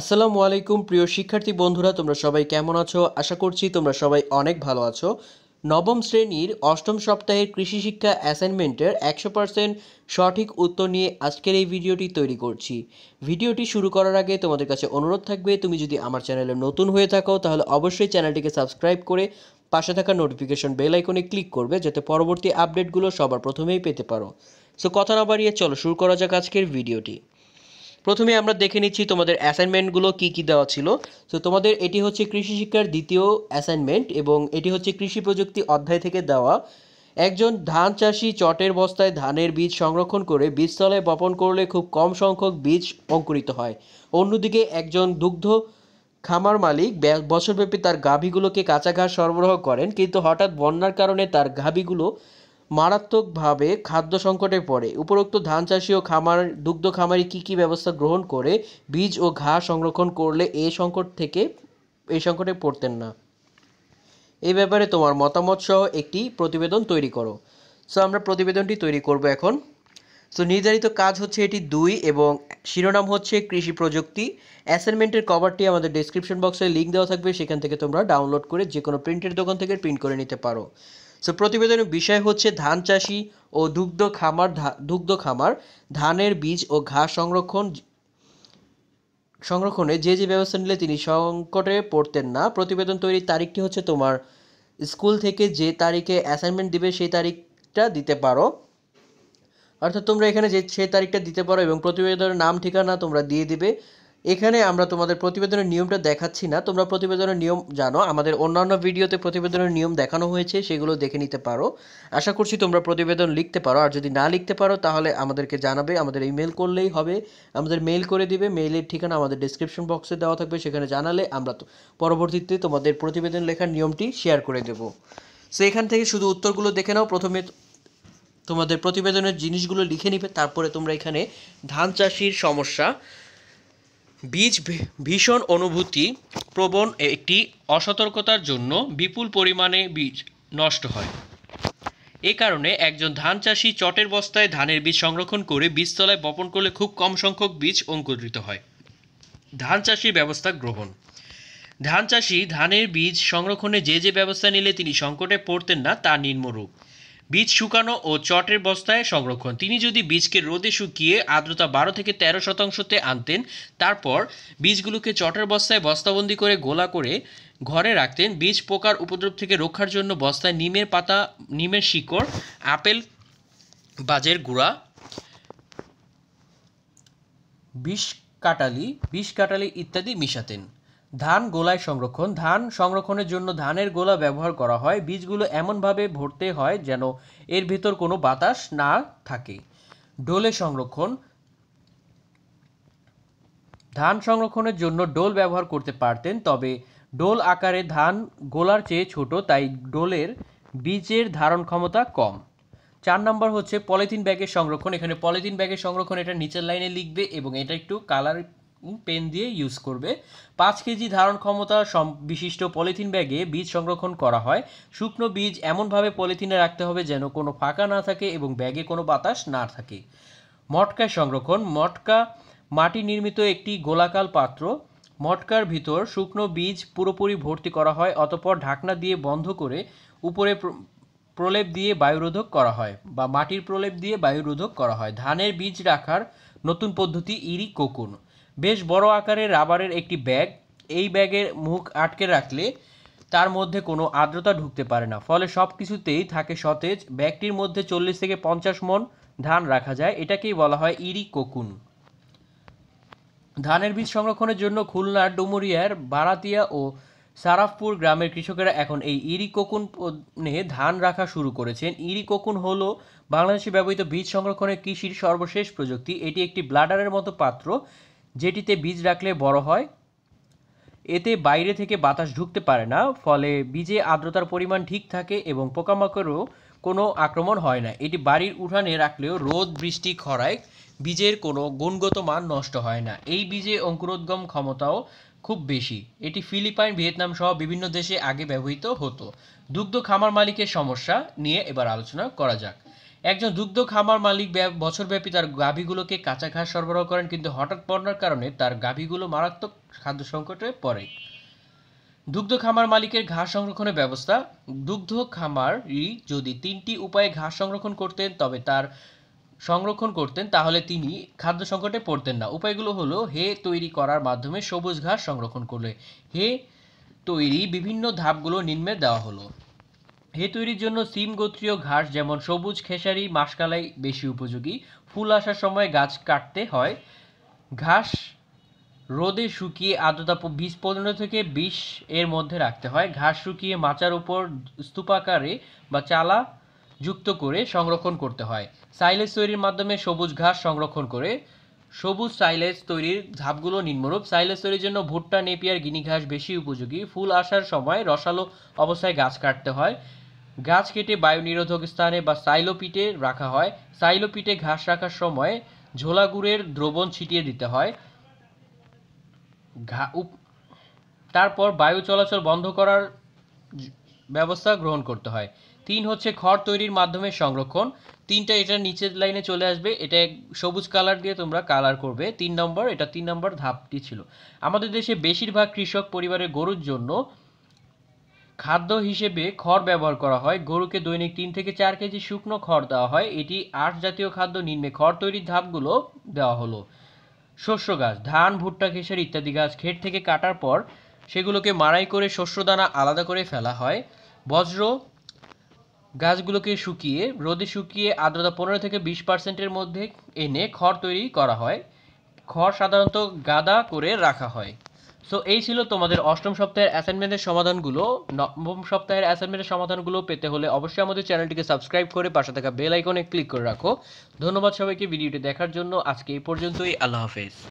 আসসালামু আলাইকুম প্রিয় শিক্ষার্থী বন্ধুরা তোমরা সবাই কেমন আছো আশা করছি তোমরা সবাই অনেক ভালো আছো নবম শ্রেণীর অষ্টম সপ্তাহের কৃষি শিক্ষা অ্যাসাইনমেন্টের একশো পার্সেন্ট সঠিক উত্তর নিয়ে আজকের এই ভিডিওটি তৈরি করছি ভিডিওটি শুরু করার আগে তোমাদের কাছে অনুরোধ থাকবে তুমি যদি আমার চ্যানেলে নতুন হয়ে থাকো তাহলে অবশ্যই চ্যানেলটিকে সাবস্ক্রাইব করে পাশে থাকা নোটিফিকেশন বেল আইকনে ক্লিক করবে যাতে পরবর্তী আপডেটগুলো সবার প্রথমেই পেতে পারো সো কথা না বাড়িয়ে চলো শুরু করা যাক আজকের ভিডিওটি প্রথমে আমরা দেখে নিচ্ছি তোমাদের অ্যাসাইনমেন্টগুলো কি কি দেওয়া ছিল তো তোমাদের এটি হচ্ছে কৃষি শিক্ষার দ্বিতীয় অ্যাসাইনমেন্ট এবং এটি হচ্ছে কৃষি প্রযুক্তি অধ্যায় থেকে দেওয়া একজন ধান চাষি চটের বস্তায় ধানের বীজ সংরক্ষণ করে বীজতলায় বপন করলে খুব কম সংখ্যক বীজ অঙ্কুরিত হয় অন্যদিকে একজন দুগ্ধ খামার মালিক বছরব্যাপী তার গাভীগুলোকে কাঁচা ঘাস সরবরাহ করেন কিন্তু হঠাৎ বন্যার কারণে তার গাভীগুলো মারাত্মকভাবে খাদ্য সংকটে পড়ে উপরোক্ত ধান চাষি ও খামার দুগ্ধ খামারি কী কী ব্যবস্থা গ্রহণ করে বীজ ও ঘা সংরক্ষণ করলে এই সংকট থেকে এই সংকটে পড়তেন না এই ব্যাপারে তোমার মতামত সহ একটি প্রতিবেদন তৈরি করো সো আমরা প্রতিবেদনটি তৈরি করব এখন সো নির্ধারিত কাজ হচ্ছে এটি দুই এবং শিরোনাম হচ্ছে কৃষি প্রযুক্তি অ্যাসাইনমেন্টের কভারটি আমাদের ডিসক্রিপশন বক্সে লিঙ্ক দেওয়া থাকবে সেখান থেকে তোমরা ডাউনলোড করে যে কোনো প্রিন্টের দোকান থেকে প্রিন্ট করে নিতে পারো সো প্রতিবেদনের বিষয় হচ্ছে ধান চাষি ও দুগ্ধ খামার দুগ্ধ খামার ধানের বীজ ও ঘাস সংরক্ষণ সংরক্ষণে যে যে ব্যবস্থা নিলে তিনি সংকটে পড়তেন না প্রতিবেদন তৈরির তারিখটি হচ্ছে তোমার স্কুল থেকে যে তারিখে অ্যাসাইনমেন্ট দিবে সেই তারিখটা দিতে পারো অর্থাৎ তোমরা এখানে যে সেই তারিখটা দিতে পারো এবং প্রতিবেদনের নাম ঠিকানা তোমরা দিয়ে দিবে এখানে আমরা তোমাদের প্রতিবেদনের নিয়মটা দেখাচ্ছি না তোমরা প্রতিবেদনের নিয়ম জানো আমাদের অন্যান্য ভিডিওতে প্রতিবেদনের নিয়ম দেখানো হয়েছে সেগুলো দেখে নিতে পারো আশা করছি তোমরা প্রতিবেদন লিখতে পারো আর যদি না লিখতে পারো তাহলে আমাদেরকে জানাবে আমাদের ইমেল করলেই হবে আমাদের মেইল করে দিবে মেইলের ঠিকানা আমাদের ডিসক্রিপশন বক্সে দেওয়া থাকবে সেখানে জানালে আমরা পরবর্তীতে তোমাদের প্রতিবেদন লেখার নিয়মটি শেয়ার করে দেব সো এখান থেকে শুধু উত্তরগুলো দেখে নাও প্রথমে তোমাদের প্রতিবেদনের জিনিসগুলো লিখে নিবে তারপরে তোমরা এখানে ধান চাষির সমস্যা বীজ ভীষণ অনুভূতি প্রবণ একটি অসতর্কতার জন্য বিপুল পরিমাণে বীজ নষ্ট হয় এ কারণে একজন ধান চাষি চটের বস্তায় ধানের বীজ সংরক্ষণ করে বীজতলায় বপন করলে খুব কম সংখ্যক বীজ অঙ্কুরিত হয় ধান চাষির ব্যবস্থা গ্রহণ ধান চাষি ধানের বীজ সংরক্ষণে যে যে ব্যবস্থা নিলে তিনি সংকটে পড়তেন না তা নিম্নরূপ বীজ শুকানো ও চটের বস্তায় সংরক্ষণ তিনি যদি বীজকে রোদে শুকিয়ে আর্দ্রতা বারো থেকে তেরো শতাংশতে আনতেন তারপর বীজগুলোকে চটের বস্তায় বস্তাবন্দি করে গোলা করে ঘরে রাখতেন বীজ পোকার উপদ্রব থেকে রক্ষার জন্য বস্তায় নিমের পাতা নিমের শিকড় আপেল বাজের গুঁড়া বিষ কাটালি বিষ কাটালি ইত্যাদি মিশাতেন ধান গোলায় সংরক্ষণ ধান সংরক্ষণের জন্য ধানের গোলা ব্যবহার করা হয় বীজগুলো এমনভাবে ভরতে হয় যেন এর ভেতর কোনো বাতাস না থাকে ডোলে সংরক্ষণ ধান সংরক্ষণের জন্য ডোল ব্যবহার করতে পারতেন তবে ডোল আকারে ধান গোলার চেয়ে ছোট তাই ডোলের বীজের ধারণ ক্ষমতা কম চার নম্বর হচ্ছে পলিথিন ব্যাগের সংরক্ষণ এখানে পলিথিন ব্যাগের সংরক্ষণ এটা নিচের লাইনে লিখবে এবং এটা একটু কালার পেন দিয়ে ইউজ করবে পাঁচ কেজি ধারণ ক্ষমতা বিশিষ্ট পলিথিন ব্যাগে বীজ সংরক্ষণ করা হয় শুকনো বীজ এমনভাবে পলিথিনে রাখতে হবে যেন কোনো ফাঁকা না থাকে এবং ব্যাগে কোনো বাতাস না থাকে মটকায় সংরক্ষণ মটকা মাটি নির্মিত একটি গোলাকার পাত্র মটকার ভিতর শুকনো বীজ পুরোপুরি ভর্তি করা হয় অতপর ঢাকনা দিয়ে বন্ধ করে উপরে প্রলেপ দিয়ে বায়ুরোধক করা হয় বা মাটির প্রলেপ দিয়ে বায়ুরোধক করা হয় ধানের বীজ রাখার নতুন পদ্ধতি ইরি কোকুন বেশ বড় আকারের রাবারের একটি ব্যাগ এই ব্যাগের মুখ আটকে রাখলে তার মধ্যে কোনো আর্দ্রতা ঢুকতে পারে না ফলে সব কিছুতেই থাকে সতেজ ব্যাগটির মধ্যে চল্লিশ থেকে পঞ্চাশ মন ধান রাখা যায় এটাকেই বলা হয় ইরি কোকুন ধানের বীজ সংরক্ষণের জন্য খুলনার ডুমুরিয়ার বারাতিয়া ও সারাফপুর গ্রামের কৃষকেরা এখন এই ইরি নিয়ে ধান রাখা শুরু করেছেন ইরি কোকুন হল বাংলাদেশে ব্যবহৃত বীজ সংরক্ষণের কৃষির সর্বশেষ প্রযুক্তি এটি একটি ব্লাডারের মতো পাত্র যেটিতে বীজ রাখলে বড় হয় এতে বাইরে থেকে বাতাস ঢুকতে পারে না ফলে বীজে আর্দ্রতার পরিমাণ ঠিক থাকে এবং পোকামাকড়ও কোনো আক্রমণ হয় না এটি বাড়ির উঠানে রাখলেও রোদ বৃষ্টি খরায় বীজের কোনো গুণগত মান নষ্ট হয় না এই বীজে অঙ্কুরোদ্গম ক্ষমতাও খুব বেশি এটি ফিলিপাইন ভিয়েতনাম সহ বিভিন্ন দেশে আগে ব্যবহৃত হতো দুগ্ধ খামার মালিকের সমস্যা নিয়ে এবার আলোচনা করা যাক একজন দুগ্ধ খামার মালিক বছরব্যাপী তার গাভীগুলোকে কাঁচা ঘাস সরবরাহ করেন কিন্তু হঠাৎ বন্যার কারণে তার গাভীগুলো মারাত্মক খাদ্য সংকটে পড়ে দুগ্ধ খামার মালিকের ঘাস সংরক্ষণের ব্যবস্থা দুগ্ধ খামারই যদি তিনটি উপায়ে ঘাস সংরক্ষণ করতেন তবে তার সংরক্ষণ করতেন তাহলে তিনি খাদ্য সংকটে পড়তেন না উপায়গুলো হলো হে তৈরি করার মাধ্যমে সবুজ ঘাস সংরক্ষণ করলে হে তৈরি বিভিন্ন ধাপগুলো নিম্নে দেওয়া হলো হে তৈরির জন্য সিম গোত্রীয় ঘাস যেমন সবুজ খেসারি মাসকালাই বেশি উপযোগী ফুল আসার সময় গাছ কাটতে হয় ঘাস রোদে শুকিয়ে আর্দ্রতা বিশ পনেরো থেকে বিশ এর মধ্যে রাখতে হয় ঘাস শুকিয়ে মাচার উপর স্তূপাকারে বা চালা যুক্ত করে সংরক্ষণ করতে হয় সাইলেজ তৈরির মাধ্যমে সবুজ ঘাস সংরক্ষণ করে সবুজ সাইলেজ তৈরির ধাপগুলো নিম্নরূপ সাইলেজ তৈরির জন্য ভুট্টা নেপিয়ার গিনি ঘাস বেশি উপযোগী ফুল আসার সময় রসালো অবস্থায় গাছ কাটতে হয় গাছ কেটে বায়ু নিরোধক স্থানে বা সাইলোপিটে রাখা হয় সাইলোপিটে ঘাস রাখার সময় ঝোলা গুড়ের দ্রবণ ছিটিয়ে দিতে হয় তারপর বায়ু চলাচল বন্ধ করার ব্যবস্থা গ্রহণ করতে হয় তিন হচ্ছে খড় তৈরির মাধ্যমে সংরক্ষণ তিনটা এটা নিচের লাইনে চলে আসবে এটা সবুজ কালার দিয়ে তোমরা কালার করবে তিন নম্বর এটা তিন নম্বর ধাপটি ছিল আমাদের দেশে বেশিরভাগ কৃষক পরিবারের গরুর জন্য খাদ্য হিসেবে খড় ব্যবহার করা হয় গরুকে দৈনিক তিন থেকে চার কেজি শুকনো খড় দেওয়া হয় এটি আঁশ জাতীয় খাদ্য নিম্নে খড় তৈরির ধাপগুলো দেওয়া হলো শস্য গাছ ধান ভুট্টা খেসার ইত্যাদি গাছ ক্ষেত থেকে কাটার পর সেগুলোকে মাড়াই করে শস্যদানা আলাদা করে ফেলা হয় বজ্র গাছগুলোকে শুকিয়ে রোদে শুকিয়ে আর্দ্রতা পনেরো থেকে বিশ পার্সেন্টের মধ্যে এনে খড় তৈরি করা হয় খড় সাধারণত গাদা করে রাখা হয় সো এই ছিল তোমাদের অষ্টম সপ্তাহের অ্যাসাইনমেন্টের সমাধানগুলো নবম সপ্তাহের অ্যাসাইনমেন্টের সমাধানগুলো পেতে হলে অবশ্যই আমাদের চ্যানেলটিকে সাবস্ক্রাইব করে পাশে থাকা বেল আইকনে ক্লিক করে রাখো ধন্যবাদ সবাইকে ভিডিওটি দেখার জন্য আজকে এই পর্যন্তই আল্লাহ হাফেজ